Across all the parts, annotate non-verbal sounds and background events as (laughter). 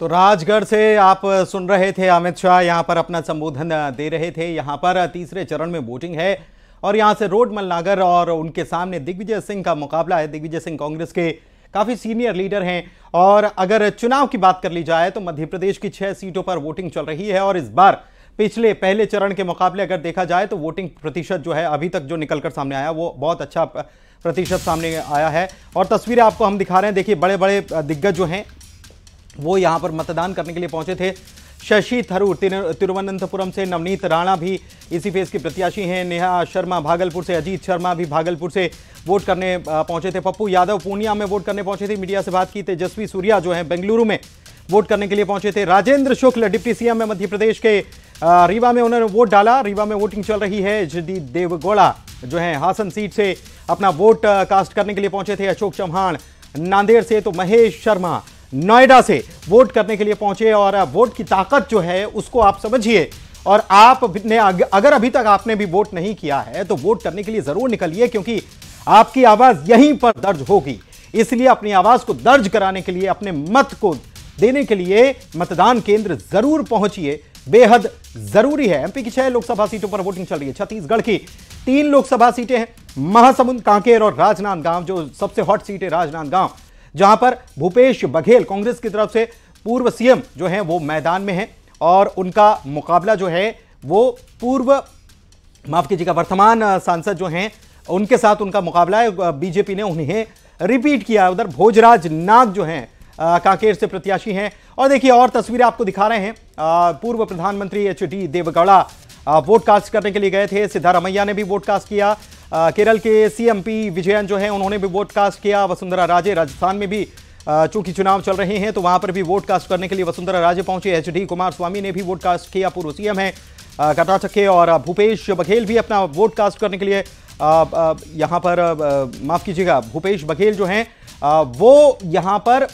तो राजगढ़ से आप सुन रहे थे अमित शाह यहाँ पर अपना संबोधन दे रहे थे यहाँ पर तीसरे चरण में वोटिंग है और यहाँ से रोड मल्लागर और उनके सामने दिग्विजय सिंह का मुकाबला है दिग्विजय सिंह कांग्रेस के काफ़ी सीनियर लीडर हैं और अगर चुनाव की बात कर ली जाए तो मध्य प्रदेश की छः सीटों पर वोटिंग चल रही है और इस बार पिछले पहले चरण के मुकाबले अगर देखा जाए तो वोटिंग प्रतिशत जो है अभी तक जो निकल कर सामने आया वो बहुत अच्छा प्रतिशत सामने आया है और तस्वीरें आपको हम दिखा रहे हैं देखिए बड़े बड़े दिग्गज जो हैं वो यहाँ पर मतदान करने के लिए पहुंचे थे शशि थरूर तिरुवनंतपुरम से नवनीत राणा भी इसी फेज की प्रत्याशी हैं नेहा शर्मा भागलपुर से अजीत शर्मा भी भागलपुर से वोट करने पहुंचे थे पप्पू यादव पूर्णिया में वोट करने पहुंचे थे मीडिया से बात की तेजस्वी सूर्या जो है बेंगलुरु में वोट करने के लिए पहुंचे थे राजेंद्र शुक्ल डिप्टी सीएम में मध्य प्रदेश के रीवा में उन्होंने वोट डाला रीवा में वोटिंग चल रही है जदी देवगौड़ा जो है हासन सीट से अपना वोट कास्ट करने के लिए पहुंचे थे अशोक चौहान नांदेड़ से तो महेश शर्मा नोएडा से वोट करने के लिए पहुंचे और वोट की ताकत जो है उसको आप समझिए और आप ने अगर अभी तक आपने भी वोट नहीं किया है तो वोट करने के लिए ज़रूर निकलिए क्योंकि आपकी आवाज़ यहीं पर दर्ज होगी इसलिए अपनी आवाज़ को दर्ज कराने के लिए अपने मत को देने के लिए मतदान केंद्र ज़रूर पहुंचिए बेहद ज़रूरी है एमपी की छह लोकसभा सीटों पर वोटिंग चल रही है छत्तीसगढ़ की तीन लोकसभा सीटें हैं महासमुंद कांकेर और राजनांदगांव जो सबसे हॉट सीट है राजनांदगांव जहां पर भूपेश बघेल कांग्रेस की तरफ से पूर्व सीएम जो हैं वो मैदान में हैं और उनका मुकाबला जो है वो पूर्व माफ कीजिएगा वर्तमान सांसद जो हैं उनके साथ उनका मुकाबला है बीजेपी ने उन्हें रिपीट किया उधर भोजराज नाग जो हैं कांकेर से प्रत्याशी हैं और देखिए और तस्वीरें आपको दिखा रहे हैं पूर्व प्रधानमंत्री H D Deve Gowda vote cast करने के लिए गए थे सिद्धारमैया ने भी वोट कास्ट किया केरल के सीएमपी विजयन जो हैं उन्होंने भी वोट कास्ट किया वसुंधरा राजे राजस्थान में भी चूंकि चुनाव चल रहे हैं तो वहां पर भी वोट कास्ट करने के लिए वसुंधरा राजे पहुंचे एच डी कुमार स्वामी ने भी वोट कास्ट किया पूर्व सीएम है कर्नाटक के और भूपेश बघेल भी अपना वोट कास्ट करने के लिए यहाँ पर माफ़ कीजिएगा भूपेश बघेल जो हैं वो यहाँ पर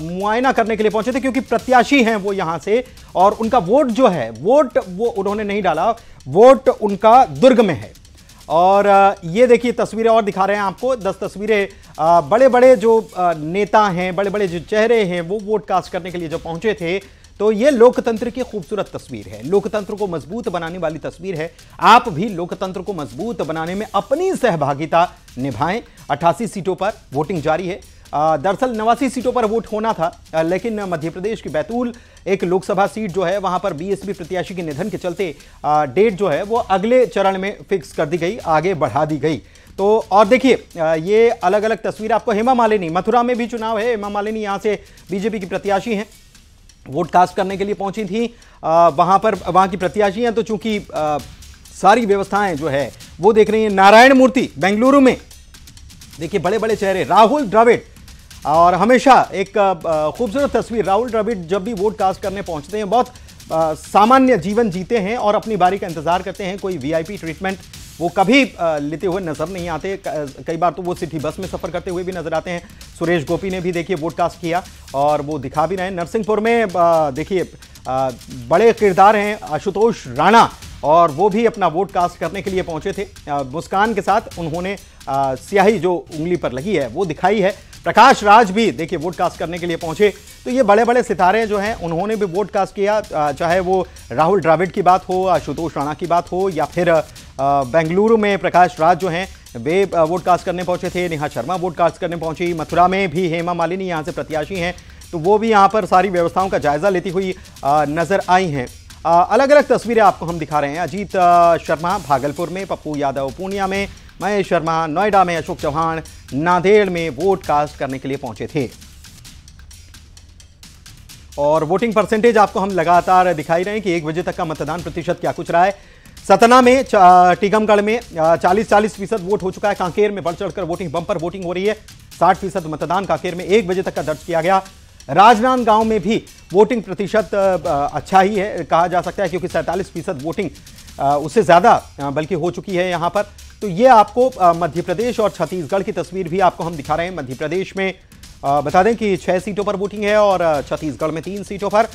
मुआयना करने के लिए पहुंचे थे क्योंकि प्रत्याशी हैं वो यहाँ से और उनका वोट जो है वोट वो उन्होंने नहीं डाला वोट उनका दुर्ग में है और ये देखिए तस्वीरें और दिखा रहे हैं आपको दस तस्वीरें बड़े बड़े जो नेता हैं बड़े बड़े जो चेहरे हैं वो वोट कास्ट करने के लिए जो पहुंचे थे तो ये लोकतंत्र की खूबसूरत तस्वीर है लोकतंत्र को मजबूत बनाने वाली तस्वीर है आप भी लोकतंत्र को मजबूत बनाने में अपनी सहभागिता निभाएं अट्ठासी सीटों पर वोटिंग जारी है दरअसल नवासी सीटों पर वोट होना था लेकिन मध्य प्रदेश की बैतूल एक लोकसभा सीट जो है वहां पर बीएसपी प्रत्याशी के निधन के चलते डेट जो है वो अगले चरण में फिक्स कर दी गई आगे बढ़ा दी गई तो और देखिए ये अलग अलग तस्वीर आपको हेमा मालिनी मथुरा में भी चुनाव है हेमा मालिनी यहाँ से बीजेपी की प्रत्याशी हैं वोट कास्ट करने के लिए पहुंची थी वहां पर वहां की हैं तो चूंकि सारी व्यवस्थाएं जो है वो देख रही हैं नारायण मूर्ति बेंगलुरु में देखिए बड़े बड़े चेहरे राहुल द्रविड़ और हमेशा एक खूबसूरत तस्वीर राहुल द्रविड़ जब भी वोट कास्ट करने पहुंचते हैं बहुत सामान्य जीवन जीते हैं और अपनी बारी का इंतजार करते हैं कोई वीआईपी ट्रीटमेंट वो कभी लेते हुए नजर नहीं आते कई बार तो वो सिटी बस में सफर करते हुए भी नजर आते हैं सुरेश गोपी ने भी देखिए वोडकास्ट किया और वो दिखा भी रहे नरसिंहपुर में देखिए बड़े किरदार हैं आशुतोष राणा और वो भी अपना वोट कास्ट करने के लिए पहुंचे थे मुस्कान के साथ उन्होंने स्याही जो उंगली पर लगी है वो दिखाई है प्रकाश राज भी देखिए वोट कास्ट करने के लिए पहुंचे तो ये बड़े बड़े सितारे जो हैं उन्होंने भी वोट कास्ट किया चाहे वो राहुल द्राविड की बात हो आशुतोष राणा की बात हो या फिर बेंगलुरु में प्रकाश राज जो हैं वे वोट कास्ट करने पहुंचे थे नेहा शर्मा वोट कास्ट करने पहुंची मथुरा में भी हेमा मालिनी यहाँ से प्रत्याशी हैं तो वो भी यहाँ पर सारी व्यवस्थाओं का जायजा लेती हुई नजर आई हैं अलग अलग तस्वीरें आपको हम दिखा रहे हैं अजीत शर्मा भागलपुर में पप्पू यादव पूर्णिया में महेश शर्मा नोएडा में अशोक चौहान नांदेड़ में वोट कास्ट करने के लिए पहुंचे थे और वोटिंग परसेंटेज आपको हम लगातार दिखाई रहे हैं कि एक बजे तक का मतदान प्रतिशत क्या कुछ रहा है सतना में टीकमगढ़ में चालीस चालीस फीसद वोट हो चुका है कांकेर में बढ़ चढ़कर वोटिंग पर वोटिंग हो रही है साठ फीसद मतदान कांकेर में एक बजे तक का दर्ज किया गया राजनांदगांव में भी वोटिंग प्रतिशत अच्छा ही है कहा जा सकता है क्योंकि सैंतालीस फीसद वोटिंग उससे ज़्यादा बल्कि हो चुकी है यहाँ पर तो ये आपको मध्य प्रदेश और छत्तीसगढ़ की तस्वीर भी आपको हम दिखा रहे हैं मध्य प्रदेश में बता दें कि छह सीटों पर वोटिंग है और छत्तीसगढ़ में तीन सीटों पर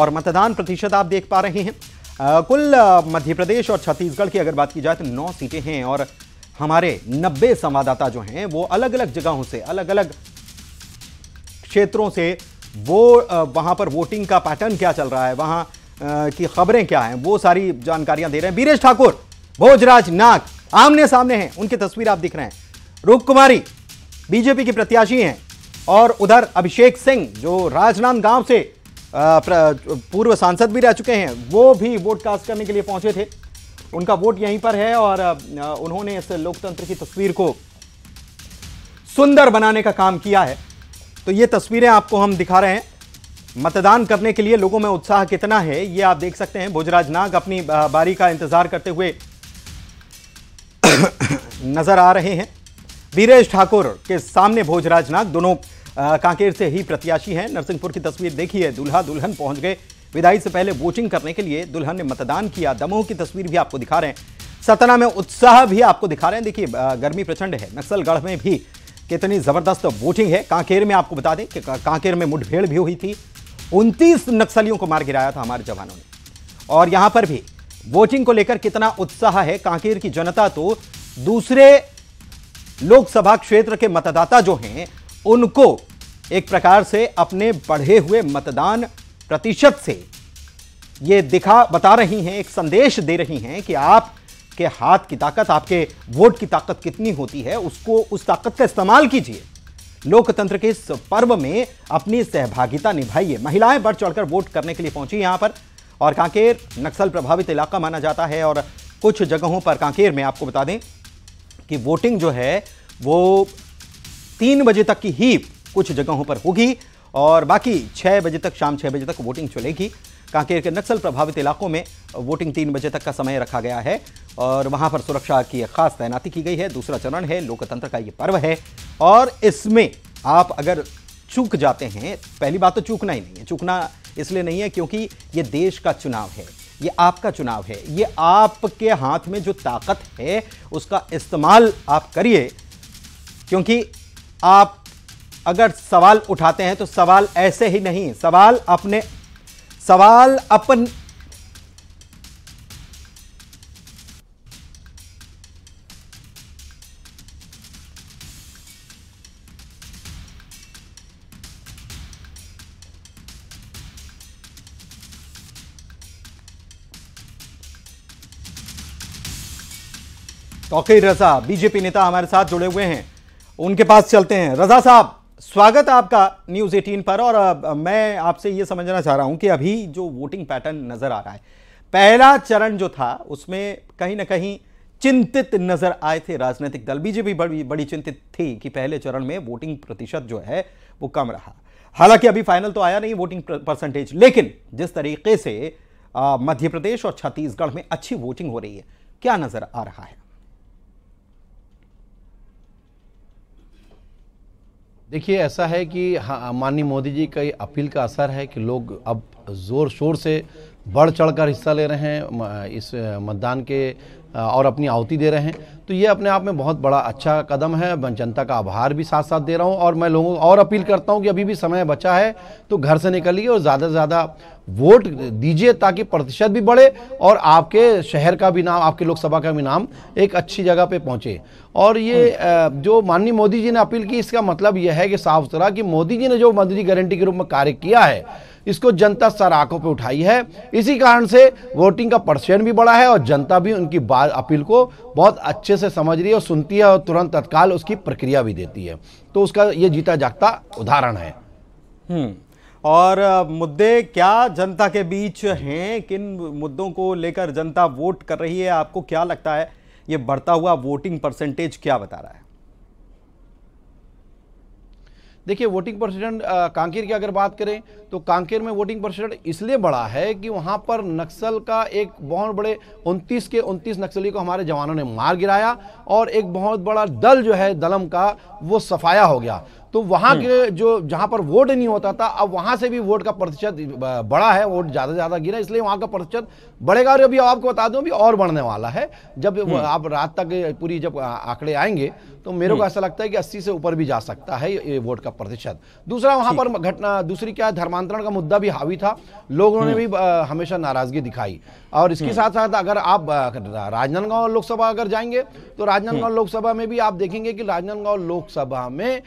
और मतदान प्रतिशत आप देख पा रहे हैं कुल मध्य प्रदेश और छत्तीसगढ़ की अगर बात की जाए तो नौ सीटें हैं और हमारे नब्बे संवाददाता जो हैं वो अलग अलग जगहों से अलग अलग क्षेत्रों से वो वहां पर वोटिंग का पैटर्न क्या चल रहा है वहां की खबरें क्या हैं वो सारी जानकारियां दे रहे हैं बीरेश ठाकुर भोजराज नाग आमने सामने हैं उनकी तस्वीर आप दिख रहे हैं रूप कुमारी बीजेपी की प्रत्याशी हैं और उधर अभिषेक सिंह जो राजनांदगांव से पूर्व सांसद भी रह चुके हैं वो भी वोट कास्ट करने के लिए पहुंचे थे उनका वोट यहीं पर है और उन्होंने इस लोकतंत्र की तस्वीर को सुंदर बनाने का काम किया है तो ये तस्वीरें आपको हम दिखा रहे हैं मतदान करने के लिए लोगों में उत्साह कितना है ये आप देख सकते हैं भोजराज नाग अपनी बारी का इंतजार करते हुए नजर आ रहे हैं वीरेश ठाकुर के सामने भोजराज नाग दोनों कांकेर से ही प्रत्याशी हैं नरसिंहपुर की तस्वीर देखिए दुल्हा दुल्हन पहुंच गए विदाई से पहले वोटिंग करने के लिए दुल्हन ने मतदान किया दमोह की तस्वीर भी आपको दिखा रहे हैं सतना में उत्साह भी आपको दिखा रहे हैं देखिए गर्मी प्रचंड है नक्सलगढ़ में भी कितनी ज़बरदस्त वोटिंग है कांकेर में आपको बता दें कि कांकेर में मुठभेड़ भी हुई थी उनतीस नक्सलियों को मार गिराया था हमारे जवानों ने और यहाँ पर भी वोटिंग को लेकर कितना उत्साह है कांकेर की जनता तो दूसरे लोकसभा क्षेत्र के मतदाता जो हैं उनको एक प्रकार से अपने बढ़े हुए मतदान प्रतिशत से ये दिखा बता रही हैं एक संदेश दे रही हैं कि आप के हाथ की ताकत आपके वोट की ताकत कितनी होती है उसको उस ताकत का इस्तेमाल कीजिए लोकतंत्र के इस पर्व में अपनी सहभागिता निभाइए महिलाएं बढ़ चढ़कर वोट करने के लिए पहुंची यहां पर और कांकेर नक्सल प्रभावित इलाका माना जाता है और कुछ जगहों पर कांकेर में आपको बता दें कि वोटिंग जो है वो तीन बजे तक की ही कुछ जगहों पर होगी और बाकी छः बजे तक शाम छः बजे तक वोटिंग चलेगी कांकेर के नक्सल प्रभावित इलाकों में वोटिंग तीन बजे तक का समय रखा गया है और वहाँ पर सुरक्षा की खास तैनाती की गई है दूसरा चरण है लोकतंत्र का ये पर्व है और इसमें आप अगर चूक जाते हैं पहली बात तो चूकना ही नहीं है चूकना इसलिए नहीं है क्योंकि ये देश का चुनाव है ये आपका चुनाव है ये आपके हाथ में जो ताकत है उसका इस्तेमाल आप करिए क्योंकि आप अगर सवाल उठाते हैं तो सवाल ऐसे ही नहीं सवाल अपने सवाल अपन तोकीर रजा बीजेपी नेता हमारे साथ जुड़े हुए हैं उनके पास चलते हैं रजा साहब स्वागत है आपका न्यूज़ 18 पर और मैं आपसे ये समझना चाह रहा हूँ कि अभी जो वोटिंग पैटर्न नज़र आ रहा है पहला चरण जो था उसमें कहीं ना कहीं चिंतित नज़र आए थे राजनीतिक दल बीजेपी बड़ी बड़ी चिंतित थी कि पहले चरण में वोटिंग प्रतिशत जो है वो कम रहा हालांकि अभी फाइनल तो आया नहीं वोटिंग परसेंटेज लेकिन जिस तरीके से मध्य प्रदेश और छत्तीसगढ़ में अच्छी वोटिंग हो रही है क्या नज़र आ रहा है देखिए ऐसा है कि हाँ माननीय मोदी जी का अपील का असर है कि लोग अब ज़ोर शोर से बढ़ चढ़कर हिस्सा ले रहे हैं इस मतदान के और अपनी आहुति दे रहे हैं तो ये अपने आप में बहुत बड़ा अच्छा कदम है मैं जनता का आभार भी साथ साथ दे रहा हूँ और मैं लोगों को और अपील करता हूँ कि अभी भी समय बचा है तो घर से निकलिए और ज़्यादा से ज़्यादा वोट दीजिए ताकि प्रतिशत भी बढ़े और आपके शहर का भी नाम आपके लोकसभा का भी नाम एक अच्छी जगह पे पहुंचे और ये हम्म। जो माननीय मोदी जी ने अपील की इसका मतलब यह है कि साफ सुथरा कि मोदी जी ने जो मंत्री गारंटी के रूप में कार्य किया है इसको जनता सर आंखों पर उठाई है इसी कारण से वोटिंग का परसेंट भी बढ़ा है और जनता भी उनकी बात अपील को बहुत अच्छे से समझ रही है और सुनती है और तुरंत तत्काल उसकी प्रक्रिया भी देती है तो उसका ये जीता जागता उदाहरण है हम्म और मुद्दे क्या जनता के बीच हैं किन मुद्दों को लेकर जनता वोट कर रही है आपको क्या लगता है ये बढ़ता हुआ वोटिंग परसेंटेज क्या बता रहा है देखिए वोटिंग परसेंटेज कांकेर की अगर बात करें तो कांकेर में वोटिंग परसेंटेज इसलिए बढ़ा है कि वहां पर नक्सल का एक बहुत बड़े 29 के 29 नक्सली को हमारे जवानों ने मार गिराया और एक बहुत बड़ा दल जो है दलम का वो सफाया हो गया तो वहाँ के हम्म। जो जहाँ पर वोट नहीं होता था अब वहाँ से भी वोट का प्रतिशत बड़ा है वोट ज़्यादा ज़्यादा गिरा इसलिए वहाँ का प्रतिशत बढ़ेगा और अभी आपको बता दूँ अभी और बढ़ने वाला है जब हम्म। आप रात तक पूरी जब आंकड़े आएंगे तो मेरे को हम्म। ऐसा लगता है कि अस्सी से ऊपर भी जा सकता है ये वोट का प्रतिशत दूसरा वहाँ पर घटना दूसरी क्या है धर्मांतरण का मुद्दा भी हावी था लोगों ने भी हमेशा नाराजगी दिखाई और इसके साथ साथ अगर आप राजनांदगांव लोकसभा अगर जाएंगे तो राजनांदगांव लोकसभा में भी आप देखेंगे कि राजनांदगांव लोकसभा में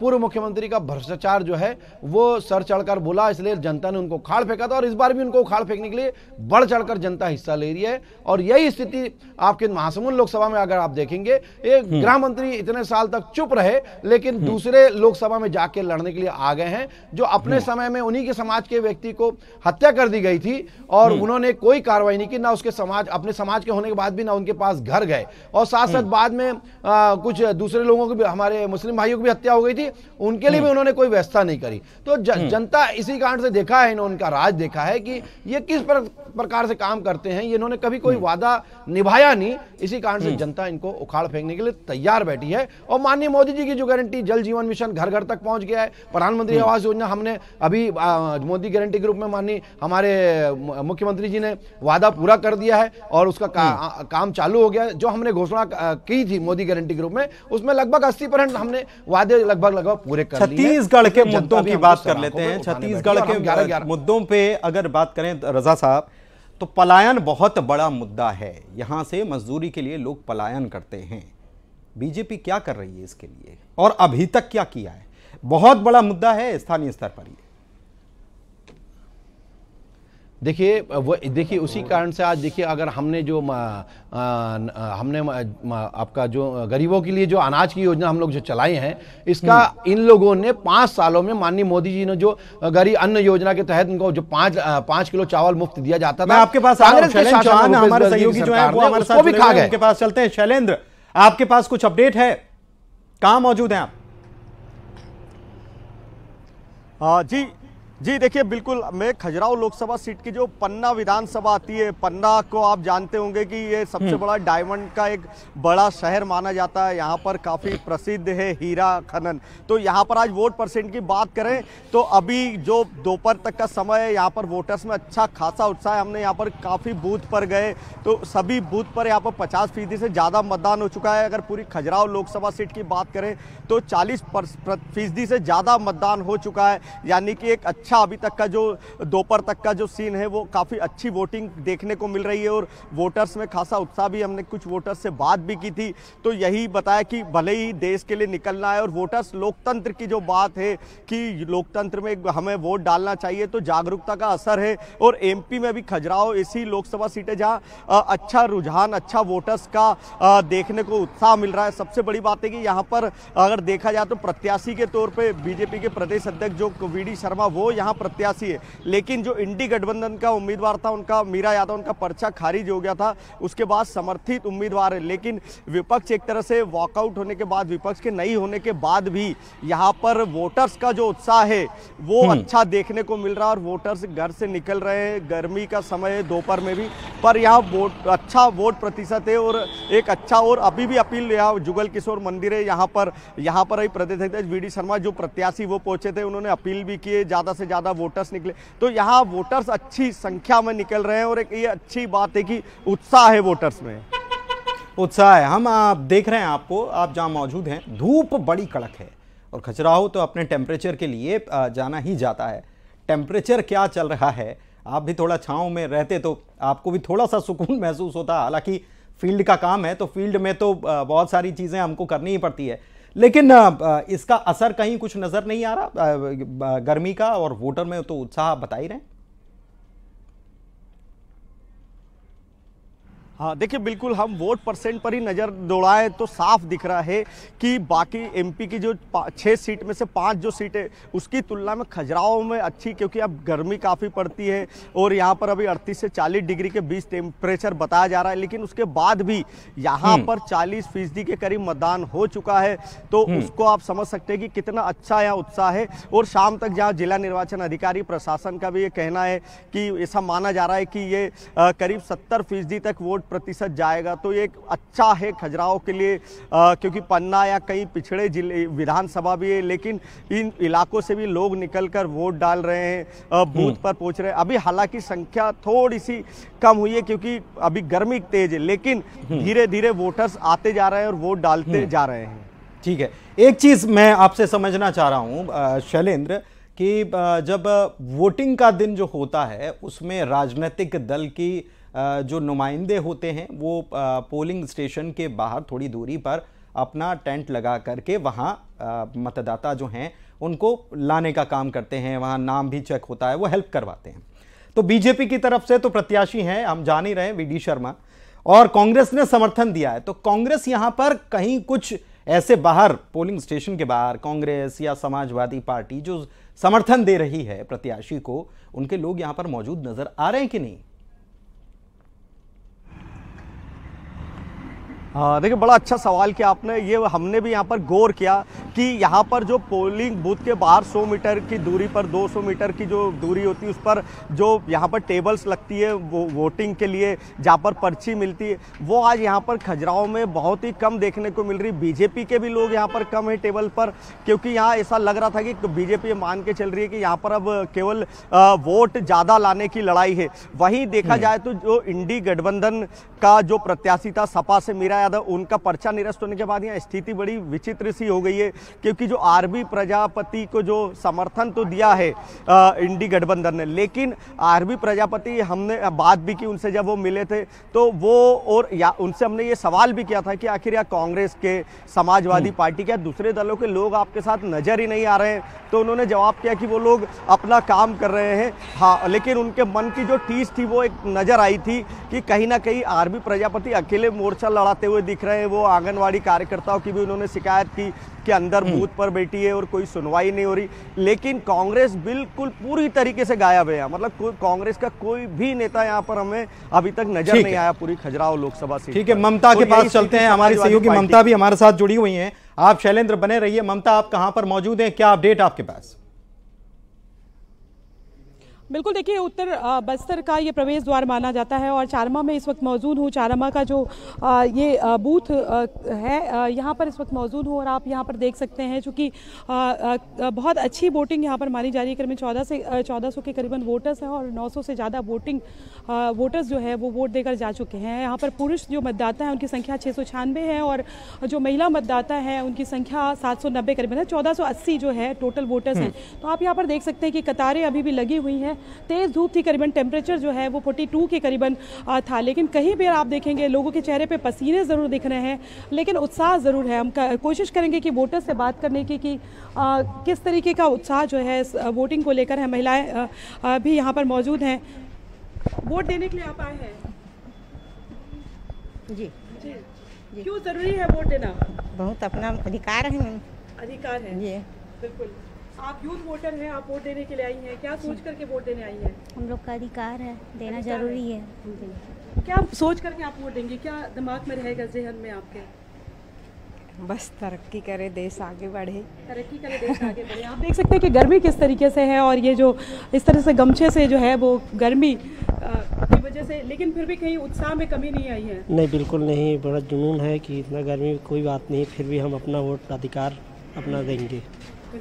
पूर्व मुख्यमंत्री का भ्रष्टाचार जो है वो सर चढ़कर बोला इसलिए जनता ने उनको उखाड़ फेंका था और इस बार भी उनको उखाड़ फेंकने के लिए बढ़ चढ़कर जनता हिस्सा ले रही है और यही स्थिति आपके महासमुंद लोकसभा में अगर आप देखेंगे एक हम्म। गृह मंत्री इतने साल तक चुप रहे लेकिन हम्म। दूसरे लोकसभा में जाके लड़ने के लिए आ गए हैं जो अपने हम्म। समय में उन्हीं के समाज के व्यक्ति को हत्या कर दी गई थी और उन्होंने कोई कार्रवाई नहीं की ना उसके समाज अपने समाज के होने के बाद भी ना उनके पास घर गए और साथ साथ बाद में कुछ दूसरे लोगों की हमारे मुस्लिम भाइयों की भी हत्या हो गई थी थी उनके लिए भी हम्म। उन्होंने कोई व्यवस्था नहीं करी तो ज, हम्म। जनता इसी कारण से देखा है इन्होंने उनका राज देखा है कि ये किस पर, प्रकार से काम करते हैं इन्होंने कभी कोई हम्म। वादा निभाया नहीं इसी कारण से जनता इनको उखाड़ फेंकने के लिए तैयार बैठी है और माननीय मोदी जी की जो गारंटी जल जीवन मिशन घर घर तक पहुंच गया है प्रधानमंत्री आवास योजना हमने अभी मोदी गारंटी के रूप में माननीय हमारे मुख्यमंत्री जी ने वादा पूरा कर दिया है और उसका का, आ, काम चालू हो गया जो हमने घोषणा की थी मोदी गारंटी के रूप में उसमें लगभग अस्सी परसेंट हमने वादे लगभग लगा पूरे कर छत्तीसगढ़ के मुद्दों की बात कर लेते हैं छत्तीसगढ़ के मुद्दों पे अगर बात करें तो रजा साहब तो पलायन बहुत बड़ा मुद्दा है यहाँ से मजदूरी के लिए लोग पलायन करते हैं बीजेपी क्या कर रही है इसके लिए और अभी तक क्या किया है बहुत बड़ा मुद्दा है स्थानीय स्तर पर ये देखिए वो देखिए उसी कारण से आज देखिए अगर हमने जो आ, आ, हमने आ, आपका जो गरीबों के लिए जो अनाज की योजना हम लोग जो चलाई है इसका हम्म। इन लोगों ने पाँच सालों में माननीय मोदी जी ने जो गरीब अन्न योजना के तहत उनको जो पाँच पाँच किलो चावल मुफ्त दिया जाता था आपके पास कांग्रेस के सहयोगी है पास चलते हैं शैलेंद्र आपके पास कुछ अपडेट है कहाँ मौजूद हैं आप जी जी देखिए बिल्कुल मैं खजुराव लोकसभा सीट की जो पन्ना विधानसभा आती है पन्ना को आप जानते होंगे कि ये सबसे हम्म। बड़ा डायमंड का एक बड़ा शहर माना जाता है यहाँ पर काफ़ी प्रसिद्ध है हीरा खनन तो यहाँ पर आज वोट परसेंट की बात करें तो अभी जो दोपहर तक का समय है यहाँ पर वोटर्स में अच्छा खासा उत्साह है हमने यहाँ पर काफ़ी बूथ पर गए तो सभी बूथ पर यहाँ पर पचास फीसदी से ज़्यादा मतदान हो चुका है अगर पूरी खजुराव लोकसभा सीट की बात करें तो चालीस फीसदी से ज़्यादा मतदान हो चुका है यानी कि एक अच्छा अभी तक का जो दोपहर तक का जो सीन है वो काफ़ी अच्छी वोटिंग देखने को मिल रही है और वोटर्स में खासा उत्साह भी हमने कुछ वोटर्स से बात भी की थी तो यही बताया कि भले ही देश के लिए निकलना है और वोटर्स लोकतंत्र की जो बात है कि लोकतंत्र में हमें वोट डालना चाहिए तो जागरूकता का असर है और एम में भी खजुराहो ऐसी लोकसभा सीटें जहाँ अच्छा रुझान अच्छा वोटर्स का देखने को उत्साह मिल रहा है सबसे बड़ी बात है कि यहाँ पर अगर देखा जाए तो प्रत्याशी के तौर पर बीजेपी के प्रदेश अध्यक्ष जो वी शर्मा वो यहाँ प्रत्याशी है लेकिन जो इंडी गठबंधन का उम्मीदवार था उनका मीरा यादव उनका पर्चा खारिज हो गया था उसके बाद समर्थित उम्मीदवार है लेकिन विपक्ष एक तरह से वॉकआउट होने के बाद विपक्ष के नहीं होने के बाद भी यहाँ पर वोटर्स का जो उत्साह है वो हम्म। अच्छा देखने को मिल रहा है और वोटर्स घर से निकल रहे हैं गर्मी का समय है दोपहर में भी पर यहाँ वोट अच्छा वोट प्रतिशत है और एक अच्छा और अभी भी अपील यहाँ जुगल किशोर मंदिर है यहाँ पर यहाँ पर अभी प्रदेश अध्यक्ष वी शर्मा जो प्रत्याशी वो पहुंचे थे उन्होंने अपील भी किए ज़्यादा से ज़्यादा वोटर्स निकले तो यहाँ वोटर्स अच्छी संख्या में निकल रहे हैं और एक ये अच्छी बात है कि उत्साह है वोटर्स में उत्साह है हम आप देख रहे हैं आपको आप जहाँ मौजूद हैं धूप बड़ी कड़क है और खजुराहो तो अपने टेम्परेचर के लिए जाना ही जाता है टेम्परेचर क्या चल रहा है आप भी थोड़ा छाँव में रहते तो आपको भी थोड़ा सा सुकून (laughs) महसूस होता हालांकि फील्ड का काम है तो फील्ड में तो बहुत सारी चीज़ें हमको करनी ही पड़ती है लेकिन इसका असर कहीं कुछ नज़र नहीं आ रहा गर्मी का और वोटर में तो उत्साह बता ही रहे हैं हाँ देखिए बिल्कुल हम वोट परसेंट पर ही नज़र दौड़ाएं तो साफ दिख रहा है कि बाकी एमपी की जो छः सीट में से पांच जो सीटें उसकी तुलना में खजुराहो में अच्छी क्योंकि अब गर्मी काफ़ी पड़ती है और यहाँ पर अभी 38 से 40 डिग्री के बीच टेम्परेचर बताया जा रहा है लेकिन उसके बाद भी यहाँ हम्म। पर 40 फीसदी के करीब मतदान हो चुका है तो हम्म। उसको आप समझ सकते हैं कि कितना अच्छा यहाँ उत्साह है और शाम तक जहाँ जिला निर्वाचन अधिकारी प्रशासन का भी ये कहना है कि ऐसा माना जा रहा है कि ये करीब सत्तर तक वोट प्रतिशत जाएगा तो ये एक अच्छा है खजुराहो के लिए आ, क्योंकि पन्ना या कई पिछड़े जिले विधानसभा भी है लेकिन इन इलाकों से भी लोग निकलकर वोट डाल रहे हैं हम्म। बूथ पर पहुंच रहे हैं अभी हालांकि संख्या थोड़ी सी कम हुई है क्योंकि अभी गर्मी तेज है लेकिन हम्म। धीरे धीरे वोटर्स आते जा रहे हैं और वोट डालते हम्म। जा रहे हैं ठीक है एक चीज़ मैं आपसे समझना चाह रहा हूँ शैलेंद्र कि जब वोटिंग का दिन जो होता है उसमें राजनीतिक दल की जो नुमाइंदे होते हैं वो पोलिंग स्टेशन के बाहर थोड़ी दूरी पर अपना टेंट लगा करके वहाँ मतदाता जो हैं उनको लाने का काम करते हैं वहाँ नाम भी चेक होता है वो हेल्प करवाते हैं तो बीजेपी की तरफ से तो प्रत्याशी हैं हम जान ही रहे हैं वी शर्मा और कांग्रेस ने समर्थन दिया है तो कांग्रेस यहाँ पर कहीं कुछ ऐसे बाहर पोलिंग स्टेशन के बाहर कांग्रेस या समाजवादी पार्टी जो समर्थन दे रही है प्रत्याशी को उनके लोग यहाँ पर मौजूद नजर आ रहे हैं कि नहीं हाँ, देखिए बड़ा अच्छा सवाल किया आपने ये हमने भी यहाँ पर गौर किया कि यहाँ पर जो पोलिंग बूथ के बाहर 100 मीटर की दूरी पर 200 मीटर की जो दूरी होती है उस पर जो यहाँ पर टेबल्स लगती है वो वोटिंग के लिए जहाँ पर पर्ची मिलती है वो आज यहाँ पर खजुराव में बहुत ही कम देखने को मिल रही बीजेपी के भी लोग यहाँ पर कम है टेबल पर क्योंकि यहाँ ऐसा लग रहा था कि बीजेपी तो मान के चल रही है कि यहाँ पर अब केवल वोट ज़्यादा लाने की लड़ाई है वहीं देखा हम्म। जाए तो जो इंडी गठबंधन का जो प्रत्याशी था सपा से मीरा यादव उनका पर्चा निरस्त होने के बाद यहाँ स्थिति बड़ी विचित्र सी हो गई है क्योंकि जो आरबी प्रजापति को जो समर्थन तो दिया है इंडी गठबंधन ने लेकिन आरबी प्रजापति हमने बात भी की उनसे जब वो मिले थे तो वो और या उनसे हमने ये सवाल भी किया था कि आखिर या कांग्रेस के समाजवादी हम्म। पार्टी के दूसरे दलों के लोग आपके साथ नज़र ही नहीं आ रहे हैं तो उन्होंने जवाब किया कि वो लोग अपना काम कर रहे हैं हाँ लेकिन उनके मन की जो टीस थी वो एक नज़र आई थी कि कहीं ना कहीं आरबी प्रजापति अकेले मोर्चा लड़ाते हुए दिख रहे हैं वो आंगनवाड़ी कार्यकर्ताओं की भी उन्होंने शिकायत की के अंदर हम्म। बूथ पर बैठी है और कोई सुनवाई नहीं हो रही लेकिन कांग्रेस बिल्कुल पूरी तरीके से गायब है मतलब कांग्रेस का कोई भी नेता यहाँ पर हमें अभी तक नजर नहीं आया पूरी खजुराहो लोकसभा से ठीक है ममता तो के पास चलते हैं हमारी सहयोगी ममता भी हमारे साथ जुड़ी हुई है आप शैलेंद्र बने रहिए ममता आप कहाँ पर मौजूद हैं क्या अपडेट आपके पास बिल्कुल देखिए उत्तर बस्तर का ये प्रवेश द्वार माना जाता है और चारमा में इस वक्त मौजूद हूँ चारमा का जो ये बूथ है यहाँ पर इस वक्त मौजूद हूँ और आप यहाँ पर देख सकते हैं चूँकि बहुत अच्छी वोटिंग यहाँ पर मानी जा रही है करीबन चौदह से चौदह के करीबन वोटर्स हैं और नौ से ज़्यादा वोटिंग वोटर्स जो है वो वोट देकर जा चुके हैं यहाँ पर पुरुष जो मतदाता हैं उनकी संख्या छः है और जो महिला मतदाता हैं उनकी संख्या सात करीबन है चौदह जो है टोटल वोटर्स हम्म। हैं तो आप यहाँ पर देख सकते हैं कि कतारें अभी भी लगी हुई हैं तेज़ धूप थी करीबन टेम्परेचर जो है वो 42 के करीबन था लेकिन कहीं भी आप देखेंगे लोगों के चेहरे पर पसीने ज़रूर दिख रहे हैं लेकिन उत्साह ज़रूर है हम कोशिश करेंगे कि वोटर से बात करने की कि किस तरीके का उत्साह जो है वोटिंग को लेकर है महिलाएँ भी यहाँ पर मौजूद हैं वोट देने के लिए आप आए हैं जी जी क्यों ज़रूरी है वोट देना बहुत अपना अधिकार है अधिकार है जी बिल्कुल आप यूथ वोटर हैं आप वोट देने के लिए आई हैं क्या सोच करके वोट देने आई हैं हम लोग का अधिकार है देना जरूरी है, क्या आप सोच करके आप वोट देंगे क्या दिमाग में रहेगा जहन में आपके बस तरक्की करे देश आगे बढ़े तरक्की करे देश आगे बढ़े आप देख सकते हैं कि गर्मी किस तरीके से है और ये जो इस तरह से गमछे से जो है वो गर्मी की वजह से लेकिन फिर भी कहीं उत्साह में कमी नहीं आई है नहीं बिल्कुल नहीं बड़ा जुनून है कि इतना गर्मी कोई बात नहीं फिर भी हम अपना वोट अधिकार अपना देंगे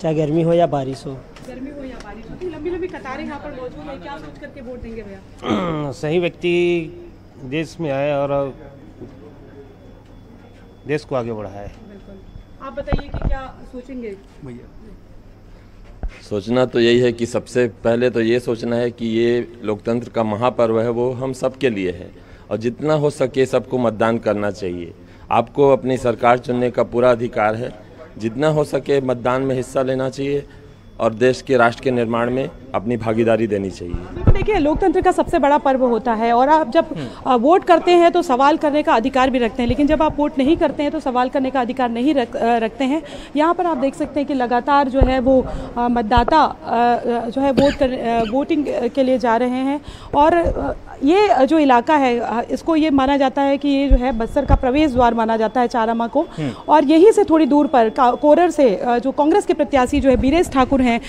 चाहे गर्मी हो या बारिश हो गर्मी हो या बारिश हो तो लंबी लंबी कतारें यहाँ पर मौजूद है क्या सोच करके वोट देंगे भैया (clears throat) सही व्यक्ति देश में आए और देश को आगे बढ़ाए आप बताइए कि क्या सोचेंगे भैया सोचना तो यही है कि सबसे पहले तो ये सोचना है कि ये लोकतंत्र का महापर्व है वो हम सब के लिए है और जितना हो सके सबको मतदान करना चाहिए आपको अपनी सरकार चुनने का पूरा अधिकार है जितना हो सके मतदान में हिस्सा लेना चाहिए और देश के राष्ट्र के निर्माण में अपनी भागीदारी देनी चाहिए तो देखिए लोकतंत्र का सबसे बड़ा पर्व होता है और आप जब हम्म। वोट करते हैं तो सवाल करने का अधिकार भी रखते हैं लेकिन जब आप वोट नहीं करते हैं तो सवाल करने का अधिकार नहीं रख, रखते हैं यहाँ पर आप देख सकते हैं कि लगातार जो है वो मतदाता जो है वोट कर वोटिंग के लिए जा रहे हैं और ये जो इलाका है इसको ये माना जाता है कि ये जो है बस्तर का प्रवेश द्वार माना जाता है चारामा को हम्म। और यहीं से थोड़ी दूर पर कोरर से जो कांग्रेस के प्रत्याशी जो है बीरेश ठाकुर हैं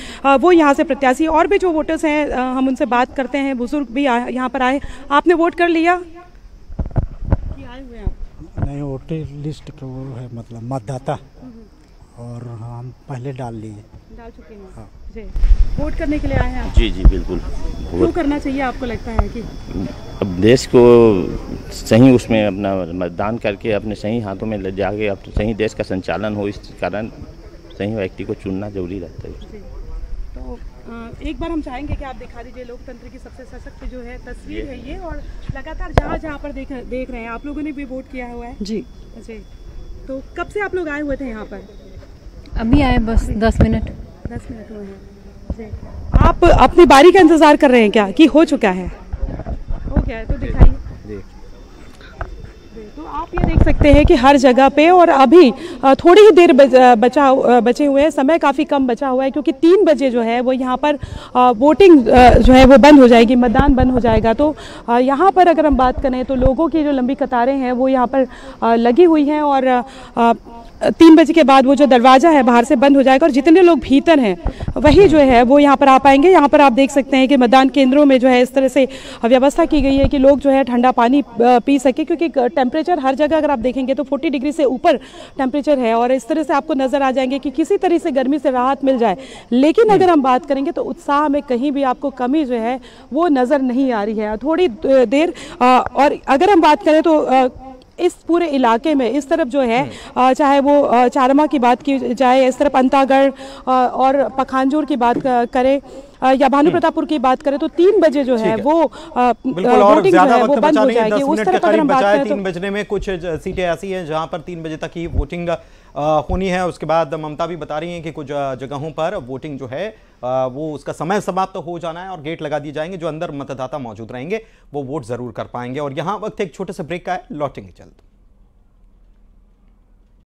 वो यहाँ से प्रत्याशी और भी भी जो वोटर्स हैं हम उनसे बात करते हैं बुजुर्ग भी यहाँ पर आए आपने वोट कर लिया नहीं वोटर लिस्ट का तो वो है मतलब मतदाता और हम पहले डाल लिए डाल चुके हैं हाँ। जी वोट करने के लिए आए हैं आप जी जी बिल्कुल क्यों करना चाहिए आपको लगता है कि अब देश को सही उसमें अपना मतदान करके अपने सही हाथों में जाके अब तो सही देश का संचालन हो इस कारण सही व्यक्ति को चुनना जरूरी रहता है एक बार हम चाहेंगे कि आप दिखा दीजिए लोकतंत्र की सबसे सशक्त जो है तस्वीर है ये और लगातार जहाँ जहाँ पर देख देख रहे हैं आप लोगों ने भी वोट किया हुआ है जी जी तो कब से आप लोग आए हुए थे यहाँ पर अभी आए बस दस मिनट दस मिनट हुए हैं आप अपनी बारी का इंतजार कर रहे हैं क्या कि हो चुका है हो गया है तो दिखाइए तो आप ये देख सकते हैं कि हर जगह पे और अभी थोड़ी ही देर बचा बचे हुए हैं समय काफ़ी कम बचा हुआ है क्योंकि तीन बजे जो है वो यहाँ पर वोटिंग जो है वो बंद हो जाएगी मतदान बंद हो जाएगा तो यहाँ पर अगर हम बात करें तो लोगों की जो लंबी कतारें हैं वो यहाँ पर लगी हुई हैं और तीन बजे के बाद वो जो दरवाज़ा है बाहर से बंद हो जाएगा और जितने लोग भीतर हैं वही जो है वो यहाँ पर आ पाएंगे यहाँ पर आप देख सकते हैं कि मतदान केंद्रों में जो है इस तरह से व्यवस्था की गई है कि लोग जो है ठंडा पानी पी सके क्योंकि टेम्परेचर हर जगह अगर आप देखेंगे तो फोर्टी डिग्री से ऊपर टेम्परेचर है और इस तरह से आपको नज़र आ जाएंगे कि किसी तरह से गर्मी से राहत मिल जाए लेकिन अगर हम बात करेंगे तो उत्साह में कहीं भी आपको कमी जो है वो नज़र नहीं आ रही है थोड़ी देर और अगर हम बात करें तो इस पूरे इलाके में इस तरफ जो है चाहे वो चारमा की बात की जाए इस तरफ अंतागढ़ और पखानजूर की बात करें या भानु हम्म। प्रतापुर की बात करें तो तीन बजे जो है वो वोटिंग है वो बंद हो जाएगी उस हम बात करें तो तीन बजने में कुछ सीटें ऐसी हैं जहाँ पर तीन बजे तक ही वोटिंग होनी है उसके बाद ममता भी बता रही हैं कि कुछ जगहों पर वोटिंग जो है वो उसका समय समाप्त तो हो जाना है और गेट लगा दिए जाएंगे जो अंदर मतदाता मौजूद रहेंगे वो वोट ज़रूर कर पाएंगे और यहाँ वक्त एक छोटे से ब्रेक का है लौटेंगे जल्द